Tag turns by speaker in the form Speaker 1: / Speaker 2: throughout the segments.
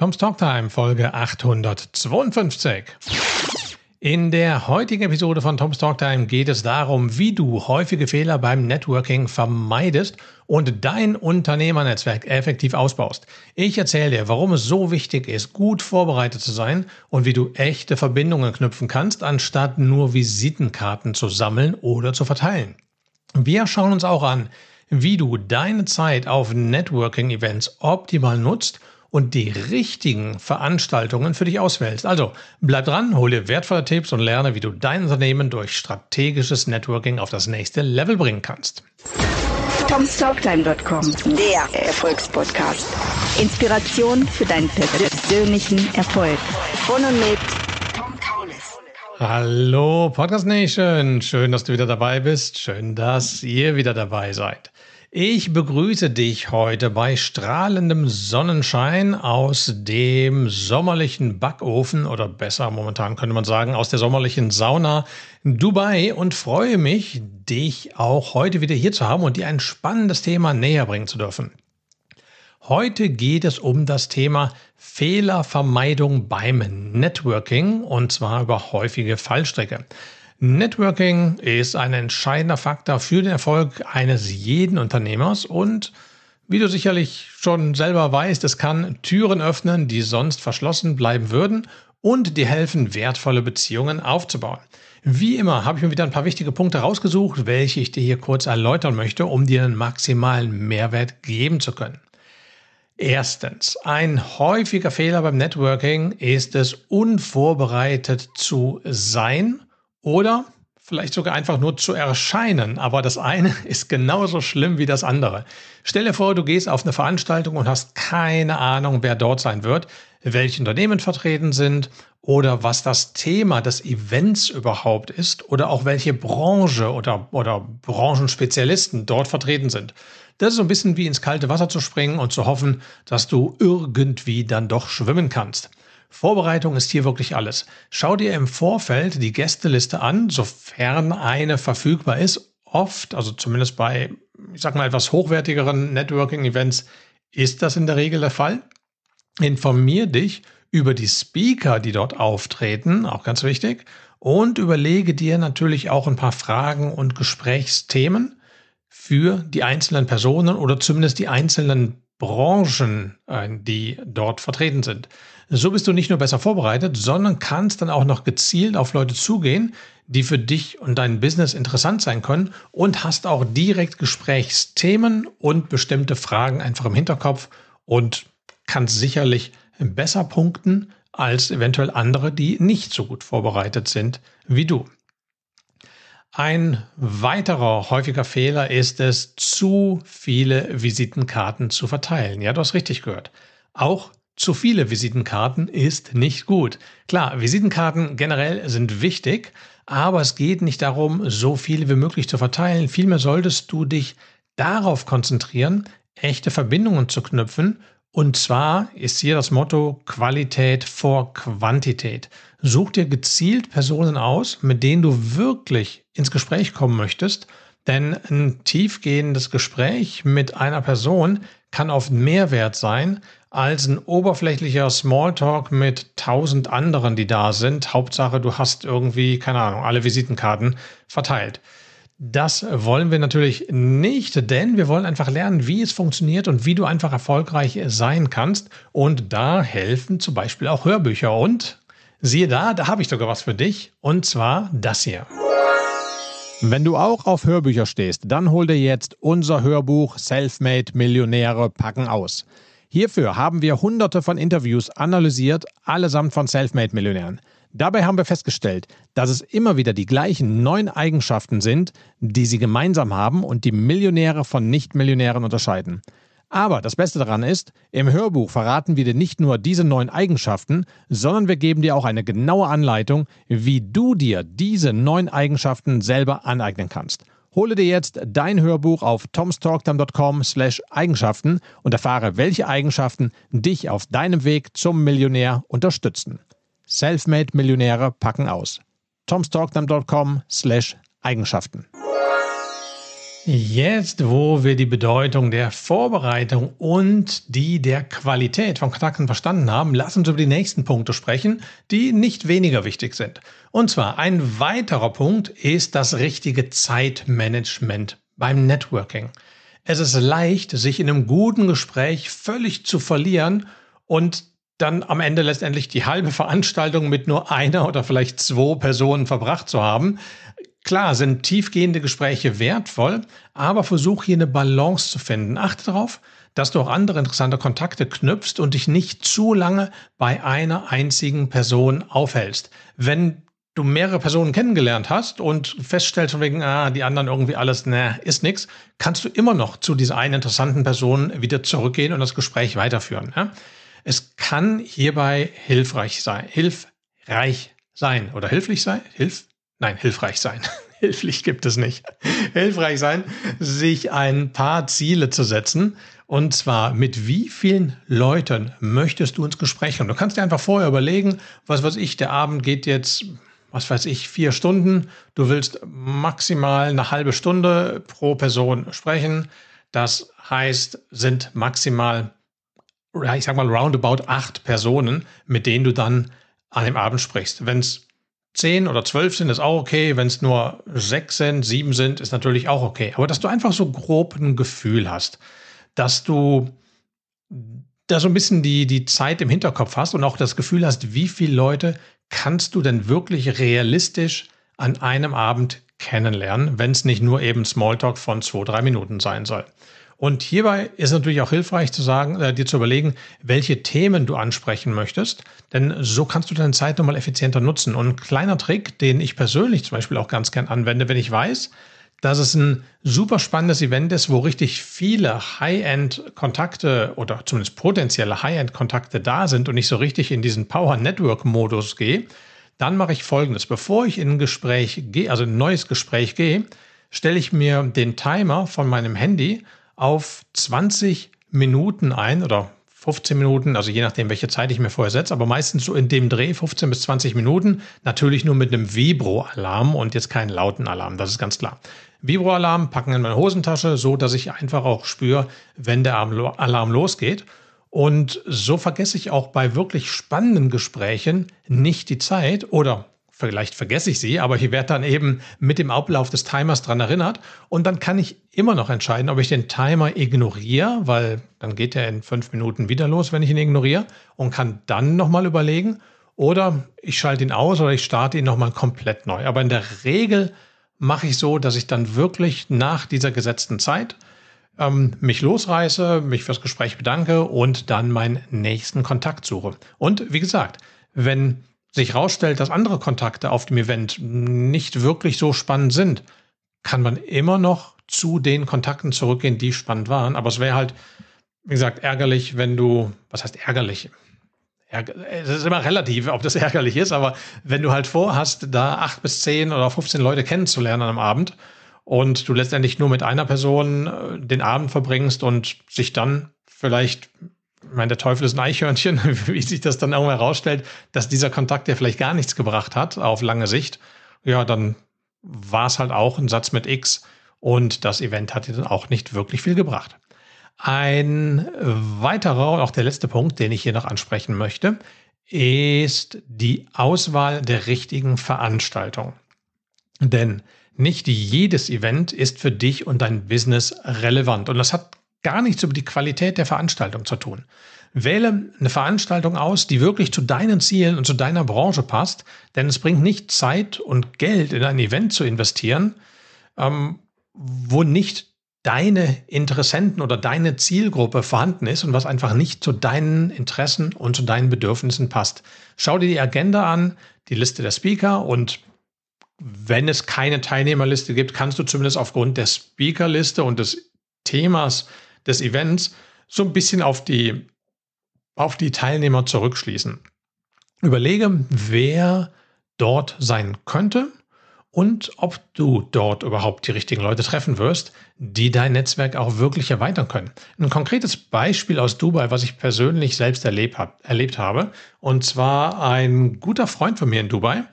Speaker 1: Tom's Talk Time, Folge 852. In der heutigen Episode von Tom's Talk Time geht es darum, wie du häufige Fehler beim Networking vermeidest und dein Unternehmernetzwerk effektiv ausbaust. Ich erzähle dir, warum es so wichtig ist, gut vorbereitet zu sein und wie du echte Verbindungen knüpfen kannst, anstatt nur Visitenkarten zu sammeln oder zu verteilen. Wir schauen uns auch an, wie du deine Zeit auf Networking-Events optimal nutzt und die richtigen Veranstaltungen für dich auswählst. Also bleib dran, hol dir wertvolle Tipps und lerne, wie du dein Unternehmen durch strategisches Networking auf das nächste Level bringen kannst. TomStalktime.com, der Erfolgspodcast. Inspiration für deinen persönlichen Erfolg. Von und mit Hallo Podcast Nation, schön, dass du wieder dabei bist, schön, dass ihr wieder dabei seid. Ich begrüße dich heute bei strahlendem Sonnenschein aus dem sommerlichen Backofen oder besser momentan könnte man sagen aus der sommerlichen Sauna Dubai und freue mich, dich auch heute wieder hier zu haben und dir ein spannendes Thema näher bringen zu dürfen. Heute geht es um das Thema Fehlervermeidung beim Networking und zwar über häufige Fallstrecke. Networking ist ein entscheidender Faktor für den Erfolg eines jeden Unternehmers und wie du sicherlich schon selber weißt, es kann Türen öffnen, die sonst verschlossen bleiben würden und dir helfen, wertvolle Beziehungen aufzubauen. Wie immer habe ich mir wieder ein paar wichtige Punkte rausgesucht, welche ich dir hier kurz erläutern möchte, um dir einen maximalen Mehrwert geben zu können. Erstens, ein häufiger Fehler beim Networking ist es, unvorbereitet zu sein oder vielleicht sogar einfach nur zu erscheinen. Aber das eine ist genauso schlimm wie das andere. Stell dir vor, du gehst auf eine Veranstaltung und hast keine Ahnung, wer dort sein wird, welche Unternehmen vertreten sind oder was das Thema des Events überhaupt ist oder auch welche Branche oder, oder Branchenspezialisten dort vertreten sind. Das ist so ein bisschen wie ins kalte Wasser zu springen und zu hoffen, dass du irgendwie dann doch schwimmen kannst. Vorbereitung ist hier wirklich alles. Schau dir im Vorfeld die Gästeliste an, sofern eine verfügbar ist. Oft, also zumindest bei, ich sag mal, etwas hochwertigeren Networking-Events, ist das in der Regel der Fall. Informier dich über die Speaker, die dort auftreten, auch ganz wichtig, und überlege dir natürlich auch ein paar Fragen und Gesprächsthemen für die einzelnen Personen oder zumindest die einzelnen Branchen, äh, die dort vertreten sind. So bist du nicht nur besser vorbereitet, sondern kannst dann auch noch gezielt auf Leute zugehen, die für dich und dein Business interessant sein können und hast auch direkt Gesprächsthemen und bestimmte Fragen einfach im Hinterkopf und kannst sicherlich besser punkten als eventuell andere, die nicht so gut vorbereitet sind wie du. Ein weiterer häufiger Fehler ist es, zu viele Visitenkarten zu verteilen. Ja, du hast richtig gehört. Auch zu viele Visitenkarten ist nicht gut. Klar, Visitenkarten generell sind wichtig, aber es geht nicht darum, so viele wie möglich zu verteilen. Vielmehr solltest du dich darauf konzentrieren, echte Verbindungen zu knüpfen und zwar ist hier das Motto Qualität vor Quantität. Such dir gezielt Personen aus, mit denen du wirklich ins Gespräch kommen möchtest, denn ein tiefgehendes Gespräch mit einer Person kann oft mehr wert sein als ein oberflächlicher Smalltalk mit tausend anderen, die da sind. Hauptsache, du hast irgendwie, keine Ahnung, alle Visitenkarten verteilt. Das wollen wir natürlich nicht, denn wir wollen einfach lernen, wie es funktioniert und wie du einfach erfolgreich sein kannst. Und da helfen zum Beispiel auch Hörbücher. Und siehe da, da habe ich sogar was für dich. Und zwar das hier. Wenn du auch auf Hörbücher stehst, dann hol dir jetzt unser Hörbuch Selfmade Millionäre packen aus. Hierfür haben wir hunderte von Interviews analysiert, allesamt von Selfmade Millionären. Dabei haben wir festgestellt, dass es immer wieder die gleichen neun Eigenschaften sind, die sie gemeinsam haben und die Millionäre von Nichtmillionären unterscheiden. Aber das Beste daran ist, im Hörbuch verraten wir dir nicht nur diese neun Eigenschaften, sondern wir geben dir auch eine genaue Anleitung, wie du dir diese neun Eigenschaften selber aneignen kannst. Hole dir jetzt dein Hörbuch auf tomstalktime.com slash Eigenschaften und erfahre, welche Eigenschaften dich auf deinem Weg zum Millionär unterstützen. Selfmade-Millionäre packen aus. tomstalkdom.com slash Eigenschaften. Jetzt, wo wir die Bedeutung der Vorbereitung und die der Qualität von Kontakten verstanden haben, lass uns über die nächsten Punkte sprechen, die nicht weniger wichtig sind. Und zwar ein weiterer Punkt ist das richtige Zeitmanagement beim Networking. Es ist leicht, sich in einem guten Gespräch völlig zu verlieren und dann am Ende letztendlich die halbe Veranstaltung mit nur einer oder vielleicht zwei Personen verbracht zu haben. Klar sind tiefgehende Gespräche wertvoll, aber versuch hier eine Balance zu finden. Achte darauf, dass du auch andere interessante Kontakte knüpfst und dich nicht zu lange bei einer einzigen Person aufhältst. Wenn du mehrere Personen kennengelernt hast und feststellst von wegen, ah, die anderen irgendwie alles, na, ne, ist nichts, kannst du immer noch zu dieser einen interessanten Person wieder zurückgehen und das Gespräch weiterführen. Ja? Es kann hierbei hilfreich sein, hilfreich sein oder hilflich sein, hilf, nein, hilfreich sein. Hilflich gibt es nicht. Hilfreich sein, sich ein paar Ziele zu setzen. Und zwar, mit wie vielen Leuten möchtest du ins Gespräch kommen? Du kannst dir einfach vorher überlegen, was weiß ich, der Abend geht jetzt, was weiß ich, vier Stunden. Du willst maximal eine halbe Stunde pro Person sprechen. Das heißt, sind maximal ich sag mal, roundabout acht Personen, mit denen du dann an dem Abend sprichst. Wenn es zehn oder zwölf sind, ist auch okay. Wenn es nur sechs sind, sieben sind, ist natürlich auch okay. Aber dass du einfach so grob ein Gefühl hast, dass du da so ein bisschen die, die Zeit im Hinterkopf hast und auch das Gefühl hast, wie viele Leute kannst du denn wirklich realistisch an einem Abend kennenlernen, wenn es nicht nur eben Smalltalk von zwei, drei Minuten sein soll. Und hierbei ist natürlich auch hilfreich zu sagen, äh, dir zu überlegen, welche Themen du ansprechen möchtest, denn so kannst du deine Zeit nochmal effizienter nutzen. Und ein kleiner Trick, den ich persönlich zum Beispiel auch ganz gern anwende, wenn ich weiß, dass es ein super spannendes Event ist, wo richtig viele High-End-Kontakte oder zumindest potenzielle High-End-Kontakte da sind und ich so richtig in diesen Power-Network-Modus gehe, dann mache ich folgendes. Bevor ich in ein Gespräch gehe, also ein neues Gespräch gehe, stelle ich mir den Timer von meinem Handy auf 20 Minuten ein oder 15 Minuten, also je nachdem, welche Zeit ich mir vorher setze, aber meistens so in dem Dreh 15 bis 20 Minuten. Natürlich nur mit einem Vibro-Alarm und jetzt keinen lauten Alarm, das ist ganz klar. Vibro-Alarm packen in meine Hosentasche, so dass ich einfach auch spüre, wenn der Alarm losgeht. Und so vergesse ich auch bei wirklich spannenden Gesprächen nicht die Zeit oder vielleicht vergesse ich sie, aber ich werde dann eben mit dem Ablauf des Timers dran erinnert und dann kann ich immer noch entscheiden, ob ich den Timer ignoriere, weil dann geht er in fünf Minuten wieder los, wenn ich ihn ignoriere und kann dann nochmal überlegen oder ich schalte ihn aus oder ich starte ihn nochmal komplett neu. Aber in der Regel mache ich so, dass ich dann wirklich nach dieser gesetzten Zeit ähm, mich losreiße, mich fürs Gespräch bedanke und dann meinen nächsten Kontakt suche. Und wie gesagt, wenn sich herausstellt, dass andere Kontakte auf dem Event nicht wirklich so spannend sind, kann man immer noch zu den Kontakten zurückgehen, die spannend waren. Aber es wäre halt, wie gesagt, ärgerlich, wenn du, was heißt ärgerlich? Es ist immer relativ, ob das ärgerlich ist, aber wenn du halt vorhast, da acht bis zehn oder 15 Leute kennenzulernen an einem Abend und du letztendlich nur mit einer Person äh, den Abend verbringst und sich dann vielleicht ich meine, der Teufel ist ein Eichhörnchen, wie sich das dann irgendwann herausstellt, dass dieser Kontakt ja vielleicht gar nichts gebracht hat auf lange Sicht, ja, dann war es halt auch ein Satz mit X und das Event hat dir dann auch nicht wirklich viel gebracht. Ein weiterer und auch der letzte Punkt, den ich hier noch ansprechen möchte, ist die Auswahl der richtigen Veranstaltung. Denn nicht jedes Event ist für dich und dein Business relevant. Und das hat gar nichts über die Qualität der Veranstaltung zu tun. Wähle eine Veranstaltung aus, die wirklich zu deinen Zielen und zu deiner Branche passt, denn es bringt nicht Zeit und Geld in ein Event zu investieren, ähm, wo nicht deine Interessenten oder deine Zielgruppe vorhanden ist und was einfach nicht zu deinen Interessen und zu deinen Bedürfnissen passt. Schau dir die Agenda an, die Liste der Speaker und wenn es keine Teilnehmerliste gibt, kannst du zumindest aufgrund der Speakerliste und des Themas des Events so ein bisschen auf die, auf die Teilnehmer zurückschließen. Überlege, wer dort sein könnte und ob du dort überhaupt die richtigen Leute treffen wirst, die dein Netzwerk auch wirklich erweitern können. Ein konkretes Beispiel aus Dubai, was ich persönlich selbst erlebt, hab, erlebt habe, und zwar ein guter Freund von mir in Dubai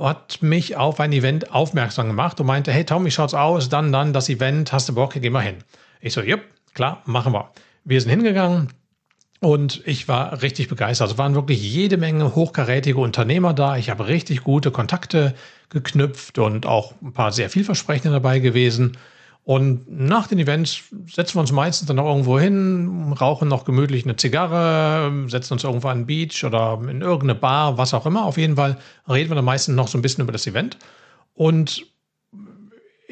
Speaker 1: hat mich auf ein Event aufmerksam gemacht und meinte, hey Tommy, schaut's aus? Dann, dann, das Event, hast du Bock, geh mal hin. Ich so, jupp, Klar, machen wir. Wir sind hingegangen und ich war richtig begeistert. Es waren wirklich jede Menge hochkarätige Unternehmer da. Ich habe richtig gute Kontakte geknüpft und auch ein paar sehr vielversprechende dabei gewesen. Und nach den Events setzen wir uns meistens dann auch irgendwo hin, rauchen noch gemütlich eine Zigarre, setzen uns irgendwo an den Beach oder in irgendeine Bar, was auch immer. Auf jeden Fall reden wir dann meistens noch so ein bisschen über das Event. Und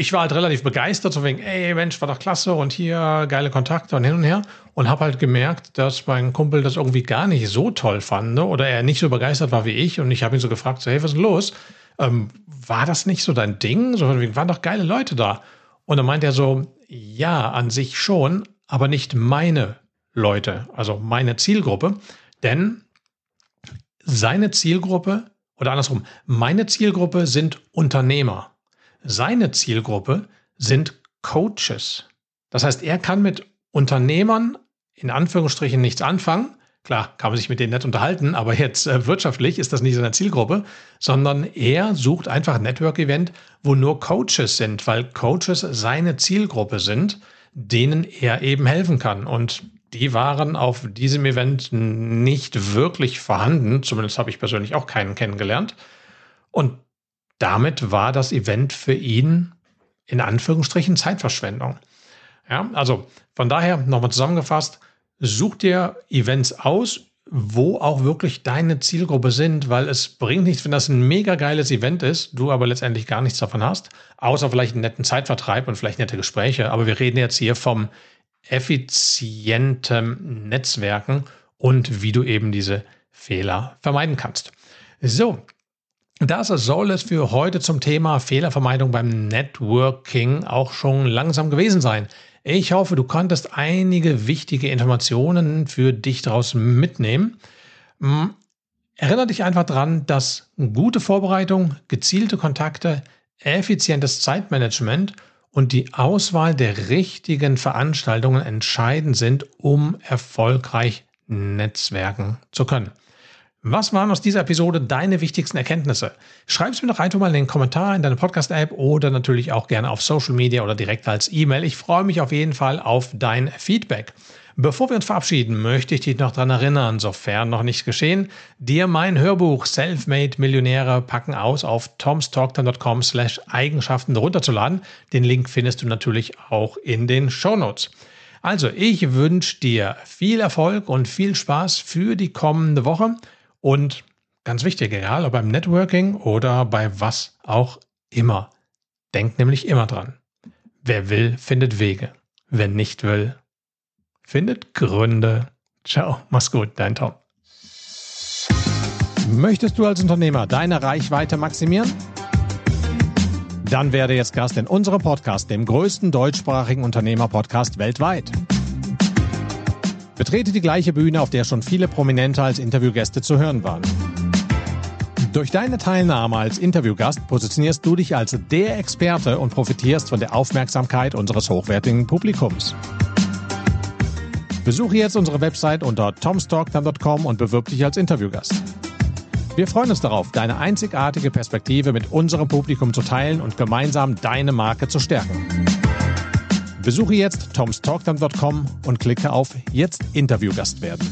Speaker 1: ich war halt relativ begeistert, so wegen, ey Mensch, war doch klasse und hier geile Kontakte und hin und her. Und habe halt gemerkt, dass mein Kumpel das irgendwie gar nicht so toll fand ne? oder er nicht so begeistert war wie ich. Und ich habe ihn so gefragt, so, hey, was ist los? Ähm, war das nicht so dein Ding? So, waren doch geile Leute da. Und dann meint er so, ja, an sich schon, aber nicht meine Leute, also meine Zielgruppe. Denn seine Zielgruppe oder andersrum, meine Zielgruppe sind Unternehmer. Seine Zielgruppe sind Coaches. Das heißt, er kann mit Unternehmern in Anführungsstrichen nichts anfangen. Klar, kann man sich mit denen nett unterhalten, aber jetzt äh, wirtschaftlich ist das nicht seine Zielgruppe, sondern er sucht einfach ein Network-Event, wo nur Coaches sind, weil Coaches seine Zielgruppe sind, denen er eben helfen kann. Und die waren auf diesem Event nicht wirklich vorhanden. Zumindest habe ich persönlich auch keinen kennengelernt. Und damit war das Event für ihn in Anführungsstrichen Zeitverschwendung. Ja, also von daher nochmal zusammengefasst, such dir Events aus, wo auch wirklich deine Zielgruppe sind, weil es bringt nichts, wenn das ein mega geiles Event ist, du aber letztendlich gar nichts davon hast, außer vielleicht einen netten Zeitvertreib und vielleicht nette Gespräche. Aber wir reden jetzt hier vom effizienten Netzwerken und wie du eben diese Fehler vermeiden kannst. So, das soll es für heute zum Thema Fehlervermeidung beim Networking auch schon langsam gewesen sein. Ich hoffe, du konntest einige wichtige Informationen für dich daraus mitnehmen. Mm, erinnere dich einfach daran, dass gute Vorbereitung, gezielte Kontakte, effizientes Zeitmanagement und die Auswahl der richtigen Veranstaltungen entscheidend sind, um erfolgreich netzwerken zu können. Was waren aus dieser Episode deine wichtigsten Erkenntnisse? Schreib es mir doch einfach mal in den Kommentar in deine Podcast-App oder natürlich auch gerne auf Social Media oder direkt als E-Mail. Ich freue mich auf jeden Fall auf dein Feedback. Bevor wir uns verabschieden, möchte ich dich noch daran erinnern, sofern noch nicht geschehen, dir mein Hörbuch Selfmade Millionäre packen aus auf tomstalktime.com slash Eigenschaften runterzuladen. Den Link findest du natürlich auch in den Shownotes. Also, ich wünsche dir viel Erfolg und viel Spaß für die kommende Woche. Und ganz wichtig, egal ob beim Networking oder bei was auch immer, denkt nämlich immer dran. Wer will, findet Wege. Wer nicht will, findet Gründe. Ciao, mach's gut, dein Tom. Möchtest du als Unternehmer deine Reichweite maximieren? Dann werde jetzt Gast in unserem Podcast, dem größten deutschsprachigen Unternehmerpodcast weltweit betrete die gleiche Bühne, auf der schon viele Prominente als Interviewgäste zu hören waren. Durch deine Teilnahme als Interviewgast positionierst du dich als der Experte und profitierst von der Aufmerksamkeit unseres hochwertigen Publikums. Besuche jetzt unsere Website unter tomstalktime.com und bewirb dich als Interviewgast. Wir freuen uns darauf, deine einzigartige Perspektive mit unserem Publikum zu teilen und gemeinsam deine Marke zu stärken. Besuche jetzt tomstalkdown.com und klicke auf Jetzt Interviewgast werden.